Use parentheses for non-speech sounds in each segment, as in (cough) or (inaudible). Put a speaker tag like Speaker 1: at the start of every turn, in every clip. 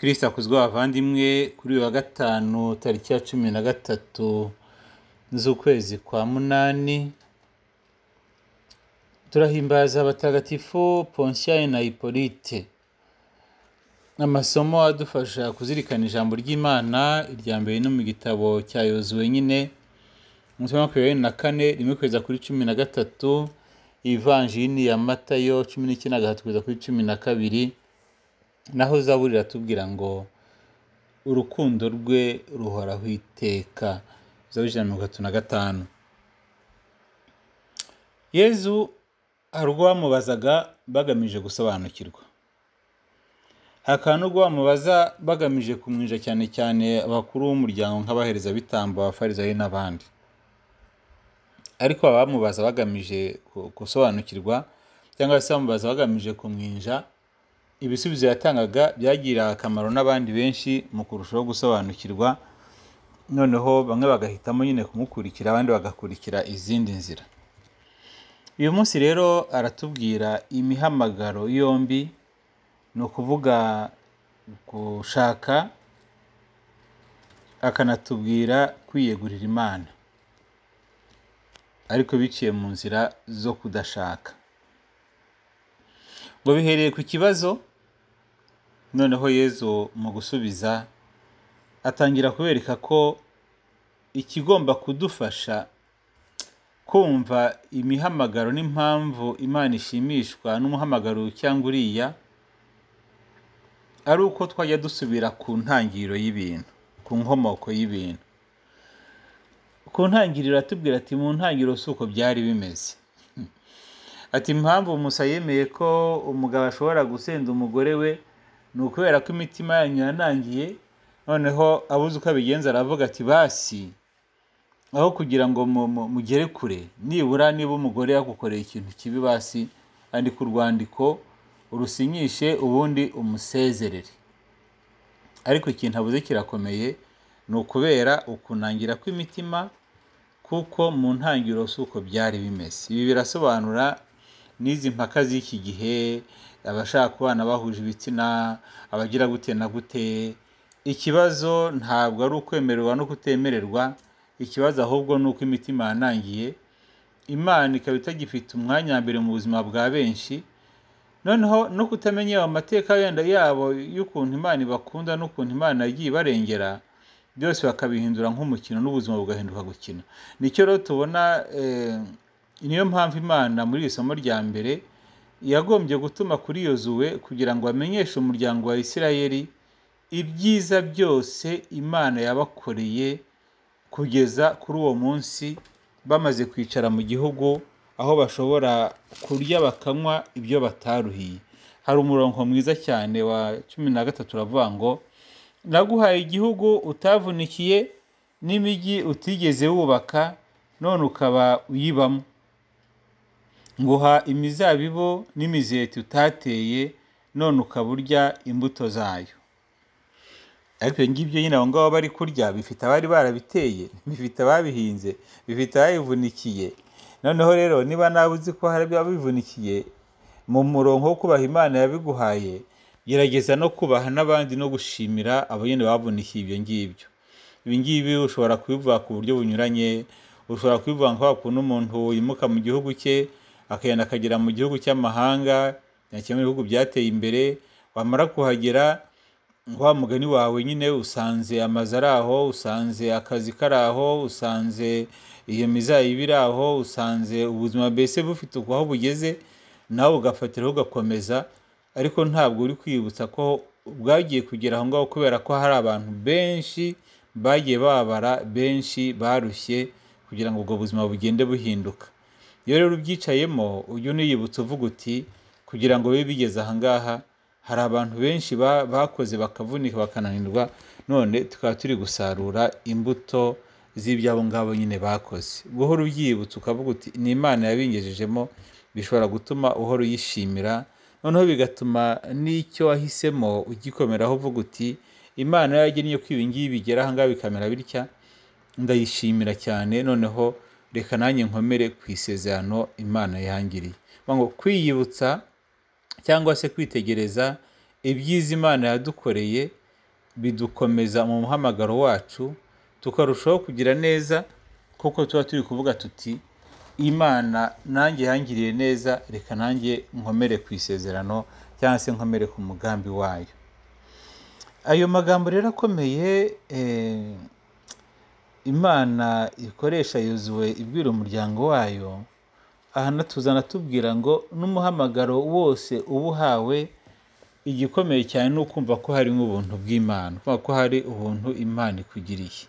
Speaker 1: kirisita akuzwe abavandimwe kuri uyu wa gatanu tariki ya cumi na gatatu z'ukwezi kwa munani turahimbaza abatagatifu ponsiyayi na hippolite amasomo adufasha kuzirikana ijambo ry'imana irya mbere no mu gitabo cya yozu wenyine umunsi wa makumyabiri na kane rimwe kugeza kuri cumi na gatatu ivanjini ya matayo cumi n'icyenda gatatu kugeza kuri cumi na kabiri naho zaburi iratubwira ngo urukundo rwe ruhoraho iteka zaburi ijana na mirongo itatu na gatanu yezu hari ubwo bamubazaga bagamije gusobanukirwa hakaba n'ubwo bamubaza bagamije kumwinja cyane cyane abakuru b'umuryango nk'abaherezabitambo abafarizayo n'abandi ariko abamubaza bagamije gusobanukirwa cyangwa se bamubaza bagamije kumwinja ibisubizo yatangaga byagirira akamaro n'abandi benshi mu kurushaho gusobanukirwa noneho bamwe bagahitamo nyine kumukurikira abandi bagakurikira izindi nzira uyu munsi rero aratubwira imihamagaro yombi ni ukuvuga gushaka akanatubwira kwiyegurira imana ariko biciye mu nzira zo kudashaka ngo bihereye ku kibazo noneho yezu mu gusubiza atangira kubereka ko ikigomba kudufasha kumva imihamagaro n'impamvu imana ishimishwa n'umuhamagaro cyangwa uriya ari uko twajya dusubira ku ntangiriro y'ibintu ku nkomoko y'ibintu ku ntangiriro atubwira ati mu ntangiriro si uko byari bimeze (laughs) ati impamvu musa yemeye ko umugabo ashobora gusenda umugore we ni ukubera ko imitima yanyu yanangiye noneho abuze uko abigenza aravuga ati basi aho kugira ngo mugere kure nibura niba umugore yagukoreye ikintu kibi basi andika urwandiko urusinyishe ubundi umusezerere ariko ikintu abuze kirakomeye ni ukubera ukunangira kw'imitima kuko mu ntangiriro si uko byari bimeze ibi birasobanura n'izi mpaka z'iki gihe abashaka kubana bahuje ibitsina abagira gute na gute ikibazo ntabwo ari ukwemererwa no kutemererwa ikibazo ahubwo ni uko imitima yanangiye imana ikaba itagifite umwanya mbere mu buzima bwa benshi noneho no kutamenya amateka wenda yabo y'ukuntu imana ibakunda n'ukuntu imana yagiye ibarengera byose bakabihindura nk'umukino n'ubuzima bugahinduka gukina nicyo rero tubona eh, niyo mpamvu imana muri iri somo rya mbere yagombye gutuma kuri yozuwe kugira ngo amenyeshe umuryango wa isirayeli ibyiza byose imana yabakoreye kugeza kuri uwo munsi bamaze kwicara mu gihugu aho bashobora kurya bakanywa ibyo bataruhiye hari umurongo mwiza cyane wa cumi na gatatu uravuga ngo naguhaye igihugu utavunikiye n'imijyi utigeze wubaka none ukaba uyibamo nguha imizabibu n'imizeti utateye none ukaba urya imbuto zayo ariko ibyo ngibyo nyine abo ngabo bari kurya bifite abari barabiteye (laughs) bifite ababihinze bifite ababivunikiye noneho rero niba nawe uzi ko hari ababivunikiye mu murongo wo kubaha imana yabiguhaye gerageza no kubaha n'abandi no gushimira abo nyine babunikiye ibyo ngibyo ibi ngibi ushobora kubivuga ku buryo bunyuranye ushobora kubivuga nka wa kuntu umuntu yimuka mu gihugu cye akagenda akagera mu gihugu cy'amahanga nka kimwe mu bihugu byateye imbere wamara kuhagera wa mugani wawe nyine usanze amazu ari aho usanze akazi kari aho usanze iyo mizabibu iri aho usanze ubuzima mbese bufite aho bugeze nawe ugafatiraho ugakomeza ariko ntabwo uri kwibutsa ko bwagiye kugera aho ngaho kubera ko hari abantu benshi bagiye babara benshi barushye kugira ngo ubwo buzima bugende buhinduka iyo rero ubyicayemo uyu uniyibutsa uvuga uti kugira ngo bibe bigeze ahangaha hari abantu benshi bakoze bakavunika bakananirwa none tukaba turi gusarura imbuto z'ibyabo ngabo nyine bakoze guhora ubyibutsa ukavuga uti ni imana yabingejejemo bishobora gutuma uhora uyishimira noneho bigatuma n'icyo wahisemo ugikomeraho uvuga uti imana yagennye ko ibi ngibi bigera ahangaha bikamera bitya ndayishimira cyane noneho reka nanjye nkomere ku isezerano imana yangiriye ngo kwiyibutsa cyangwa se kwitegereza ibyiza imana yadukoreye bidukomeza mu muhamagaro wacu tukarushaho kugira neza kuko tuba turi kuvuga tuti imana nanjye yangiriye neza reka nanjye nkomere ku isezerano cyangwa se nkomere ku mugambi wayo ayo magambo rero akomeye eh, imana ikoresha yozuwe ibwira umuryango wayo ahana tuzana tubwira ngo n'umuhamagaro wose uba uhawe igikomeye cyane ni ukumva ko hari nk'ubuntu bw'imana kumva ko hari ubuntu imana ikugiriye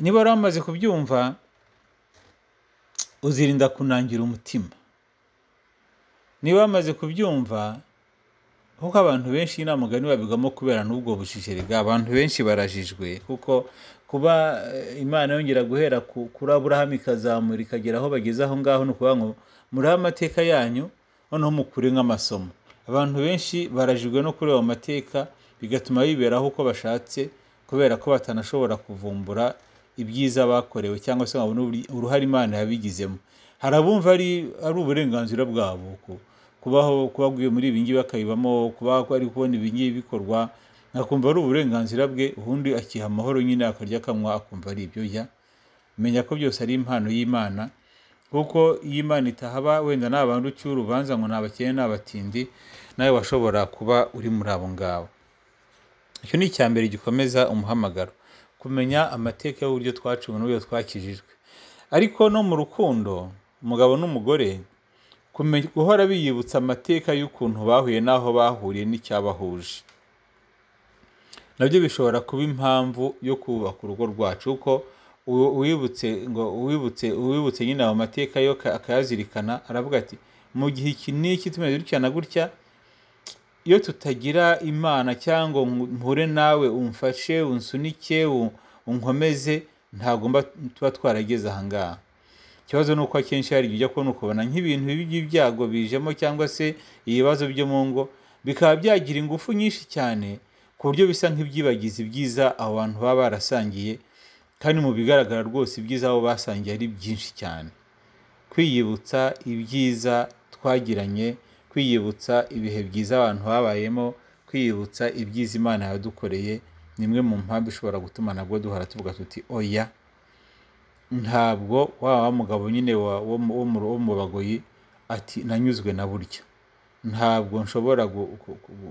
Speaker 1: niba wari wamaze kubyumva uzirinda kunangira umutima niba wamaze kubyumva nk'uko abantu benshi nta mugani babigamo kubera n'ubwo bushishiriga abantu benshi barajijwe kuko kuba eh, imana yongera guhera kuri aburahamu ikazamura ikagera aho bageze aho ngaho ni ukuvuga ngo muriho amateka yanyu noneho mukure nk'amasomo abantu benshi barajijwe no kureba amateka bigatuma biberaho uko bashatse kubera ko batanashobora kuvumbura ibyiza bakorewe cyangwa se babona uruhare imana yabigizemo Harabumva abumva ari uburenganzira bwabo kubaho kuba muri ibi ngibi akayibamo kuba ari kubona ibi ngibi bikorwa akumva ari uburenganzira bwe ubundi akiha amahoro nyine akarya akanywa akumva ari ibyo jya menya ko byose ari impano y'imana kuko iyo imana itahaba wenda nta bantu uciye urubanza ngo ni abakene n'abatindi nawe washobora kuba uri muri abo ngabo icyo ni icya mbere gikomeza umuhamagaro kumenya amateka y'uburyo twaciwe n'uburyo twakijijwe ariko no mu rukundo umugabo n'umugore kumenya guhora biyibutsa amateka y'ukuntu bahuye n'aho bahuriye n'icyabahuje nabyo bishobora kuba impamvu yo kubaka urugo rwacu kuko uwibutse ngo uwibutse uwibutse nyine ayo mateka yo akayazirikana aravuga ati mu gihe iki n'iki tumeze gutya na gutya iyo tutagira imana cyangwa mhure nawe umfashe unsunike unkomeze ntagomba tuba twarageze ahangaha ikibazo ni uko akenshi hari igihe ujya kubona ukabona nk'ibintu by'ibyago bijemo cyangwa se ibibazo byo mu ngo bikaba byagira ingufu nyinshi cyane ku buryo bisa nk'ibyibagize ibyiza abo bantu baba barasangiye kandi mu bigaragara rwose ibyiza abo basangiye ari byinshi cyane kwiyibutsa ibyiza twagiranye kwiyibutsa ibihe byiza abantu babayemo kwiyibutsa ibyiza imana yadukoreye ni imwe mu mpamvu ishobora gutuma nabwo duhora tuvuga tuti oya ntabwo wa mugabo nyine wo mu bagoyi ati nanyuzwe na burya ntabwo nshobora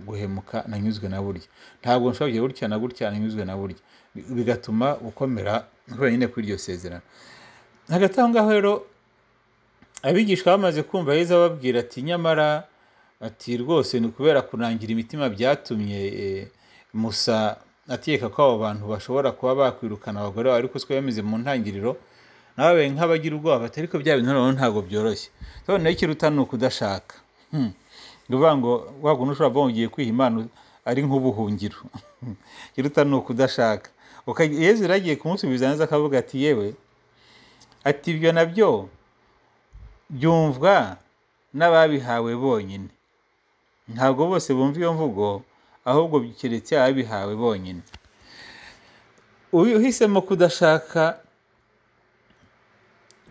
Speaker 1: guhemuka nanyuzwe na burya ntabwo nshobora gutya na gutya nanyuzwe na burya bigatuma ukomera wenyine kuri iryo sezerano hagati aho ngaho rero abigisha bamaze kumva heza babwira ati nyamara ati rwose ni ukubera kurangira imitima byatumye eh, musa akeka ko abo bantu bashobora kuba bakwirukana abagore bawe ariko siko bemeze mu ntangiriro nawe nk'abagira ubwoba bati ariko bya bintu noneho ntabwo byoroshye none ikiruta ni ukudashaka hmm. ni ukuvuga ngo wagundi ushobora kuba ugiye kwiha impano ari nk'ubuhungiro ikiruta (laughs) ni ukudashaka yezu agiye kumusubiza neza akavuga ati yewe ati ibyo nabyo byumvwa n'ababihawe bonyine ntabwo bose bumva iyo mvugo ahubwo keretse abihawe bonyine uhisemo kudashaka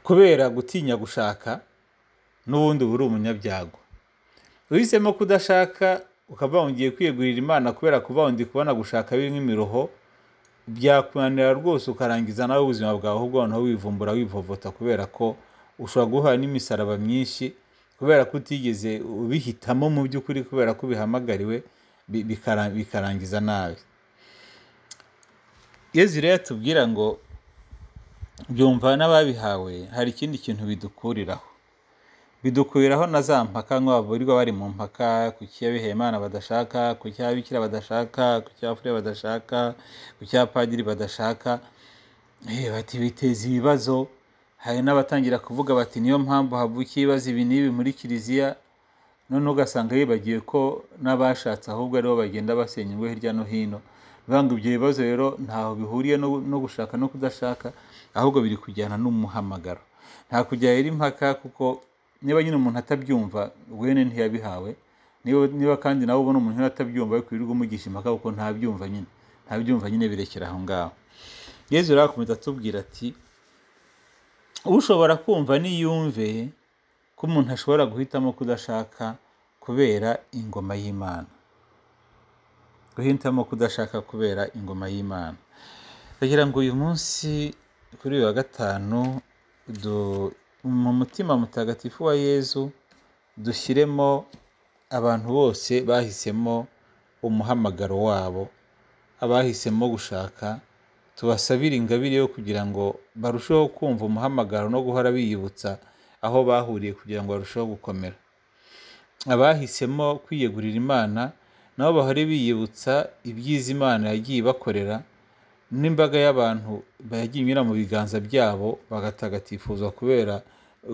Speaker 1: kubera gutinya gushaka n'ubundi buri umunyabyago uhisemo kudashaka ukaba wongeye kwiyegurira imana kubera kuba wundi kubona gushaka birimo imiroho byakunanira rwose ukarangiza nawe ubuzima bwawe ahubwo noneho wivumbura wivovota kubera ko ushobora guhura n'imisaraba myinshi kubera ko utigeze ubihitamo mu by'ukuri kubera ko ubihamagariwe bikarangiza nabi yezi rero tubwira ngo byumva n'ababihawe hari ikindi kintu bidukuriraho bidukuriraho na za mpaka nk'ababurirwa bari mu mpaka ku Imana badashaka ku cyabikira badashaka ku cyafurere badashaka ku cyapadiri badashaka eh, bati biteza ibibazo hari n'abatangira kuvuga bati niyo mpamvu havuka ibibazo ibi n'ibi muri kiliziya none ugasanga yibagiye ko n'abashatse ahubwo aribo bagenda basenya ingo hirya no hino banga ibyo bibazo rero ntaho bihuriye no gushaka no kudashaka ahubwo biri kujyana n'umuhamagaro nta kujya rero impaka kuko niba nyine umuntu atabyumva wene ntiyabihawe niba kandi nawe ubona umuntu atabyumva ariko wirirwa umugisha impaka kuko ntabyumva nyine ntabyumva nyine birekera aho ngaho yezu rero akomeza atubwira ati ushobora kumva niyumve ko umuntu ashobora guhitamo kudashaka kubera ingoma y'imana guhitamo kudashaka kubera ingoma y'imana kugira ngo uyu munsi kuri uyu wa gatanu mu mutima mutagatifu wa yezu dushyiremo abantu bose bahisemo umuhamagaro wabo abahisemo gushaka tubasabire ingabire yo kugira ngo barusheho kumva umuhamagaro no guhora biyibutsa aho bahuriye kugira ngo barusheho gukomera abahisemo kwiyegurira imana nabo bahore biyibutsa ibyiza imana yagiye ibakorera n'imbaga y'abantu yagiye inyura mu biganza byabo bagatagatifuzwa kubera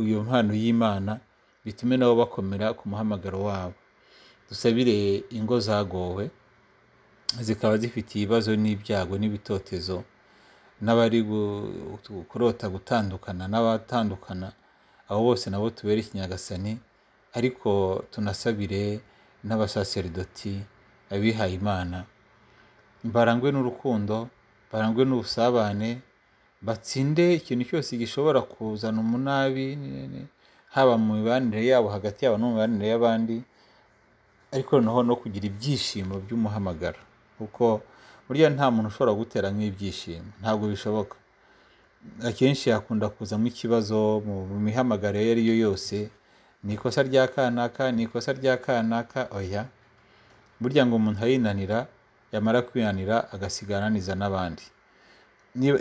Speaker 1: iyo mpano y'imana bitume nabo bakomera ku muhamagaro wabo dusabire ingo zagowe zikaba zifite ibibazo n'ibyago n'ibitotezo n'abari kurota gutandukana n'abatandukana abo bose nabo tubere ikinyagasani ariko tunasabire n'abasaseridoti abihaye imana barangwe n'urukundo barangwe n'ubusabane batsinde ikintu cyose gishobora kuzana umunabi haba mu mibanire yabo hagati yabo no mu mibanire y'abandi ariko noneho no kugira ibyishimo by'umuhamagaro kuko burya nta muntu ushobora gutera nk'ibyishimo ntabwo bishoboka akenshi hakunda kuzamo ikibazo mu mihamagaro iyo ari yo yose ni ikosa rya kanaka ni ikosa rya kanaka oya burya ngo umuntu arinanira yamara kwinanira agasigara ananiza n'abandi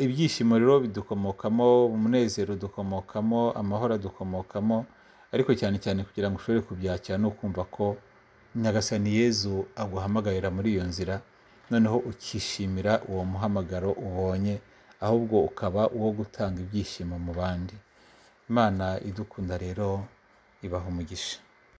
Speaker 1: ibyishimo rero bidukomokamo umunezero dukomokamo amahoro dukomokamo ariko cyane cyane kugira ngo ushobore kubyakira no kumva ko nyagasani yezu aguhamagarira muri iyo nzira noneho ukishimira uwo muhamagaro ubonye ahubwo ukaba uwo gutanga ibyishimo mu bandi imana idukunda rero ibaha umugisha